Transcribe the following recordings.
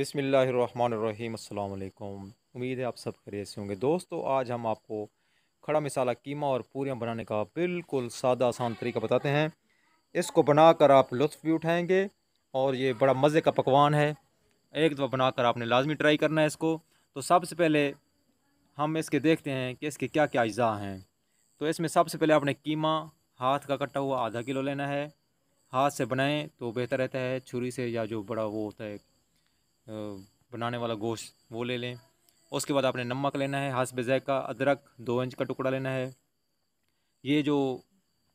बिसमीम अल्लाम उम्मीद है आप सब खरीद से होंगे दोस्तों आज हम आपको खड़ा मिसाला कीमा और पूरियाँ बनाने का बिल्कुल सादा आसान तरीका बताते हैं इसको बनाकर आप लुत्फ़ भी उठाएँगे और ये बड़ा मज़े का पकवान है एक दफ़ा बनाकर आपने लाजमी ट्राई करना है इसको तो सबसे पहले हम इसके देखते हैं कि इसके क्या क्या अज़ा हैं तो इसमें सबसे पहले आपने कीमा हाथ का कटा हुआ आधा किलो लेना है हाथ से बनाएं तो बेहतर रहता है छुरी से या जो बड़ा वो होता है बनाने वाला गोश्त वो ले लें उसके बाद आपने नमक लेना है हाथ जैका अदरक दो इंच का टुकड़ा लेना है ये जो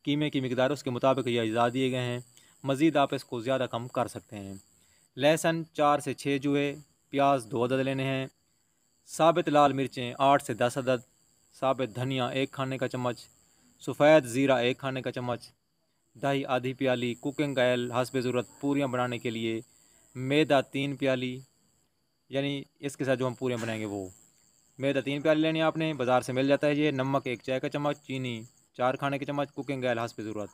कीमे की मकदार उसके मुताबिक ये अजा दिए गए हैं मज़ीद आप इसको ज़्यादा कम कर सकते हैं लहसन चार से छः जुए प्याज दो अदद लेने हैं साबित लाल मिर्चें आठ से दस अदद साबित धनिया एक खाने का चम्मच सफ़ेद ज़ीरा एक खाने का चम्मच दही आधी प्याली कुकिंग ऑयल हसब ज़रूरत पूरियाँ बनाने के लिए मैदा तीन प्याली यानी इसके साथ जो हम पूरे बनाएंगे वो मैदा तीन प्याली लेनी आपने बाज़ार से मिल जाता है ये नमक एक चाय का चम्मच चीनी चार खाने के चम्मच कुकिंग ऑयल हाथ पे ज़रूरत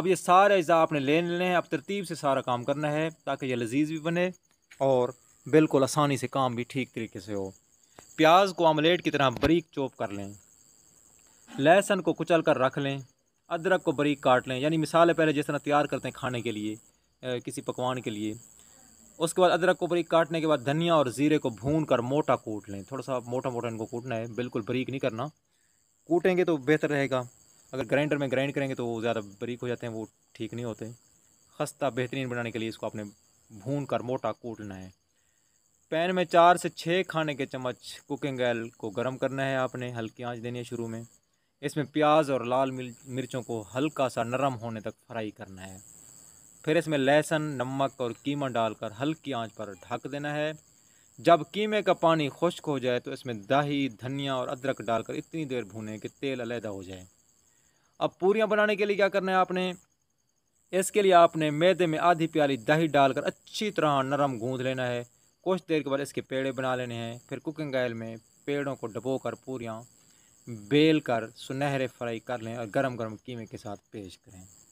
अब ये सारे अज्जा आपने ले लेने हैं अब तरतीब से सारा काम करना है ताकि ये लजीज भी बने और बिल्कुल आसानी से काम भी ठीक तरीके से हो प्याज को आमलेट की तरह बरीक चोप कर लें लहसुन को कुचल कर रख लें अदरक को बरीक काट लें यानी मिसाल पहले जिस तरह तैयार करते हैं खाने के लिए किसी पकवान के लिए उसके बाद अदरक को बरीक काटने के बाद धनिया और ज़ीरे को भून कर मोटा कूट लें थोड़ा सा मोटा मोटा इनको कूटना है बिल्कुल बरीक नहीं करना कूटेंगे तो बेहतर रहेगा अगर ग्राइंडर में ग्राइंड करेंगे तो वो ज़्यादा बरीक हो जाते हैं वो ठीक नहीं होते खस्ता बेहतरीन बनाने के लिए इसको आपने भून कर मोटा कूटना है पैन में चार से छः खाने के चम्मच कुकिंग ऑयल को गर्म करना है आपने हल्की आँच देनी है शुरू में इसमें प्याज और लाल मिर्चों को हल्का सा नरम होने तक फ्राई करना है फिर इसमें लहसुन नमक और कीमा डालकर हल्की आंच पर ढक देना है जब कीमे का पानी खुश्क हो जाए तो इसमें दही धनिया और अदरक डालकर इतनी देर भूने कि तेल अलहदा हो जाए अब पूरियाँ बनाने के लिए क्या करना है आपने इसके लिए आपने मैदे में आधी प्याली दही डालकर अच्छी तरह नरम गूँध लेना है कुछ देर के बाद इसके पेड़े बना लेने हैं फिर कुकिंग ऑयल में पेड़ों को डबो कर पूरियाँ बेल कर सुनहरे फ्राई कर लें और गरम गरम कीमे के साथ पेश करें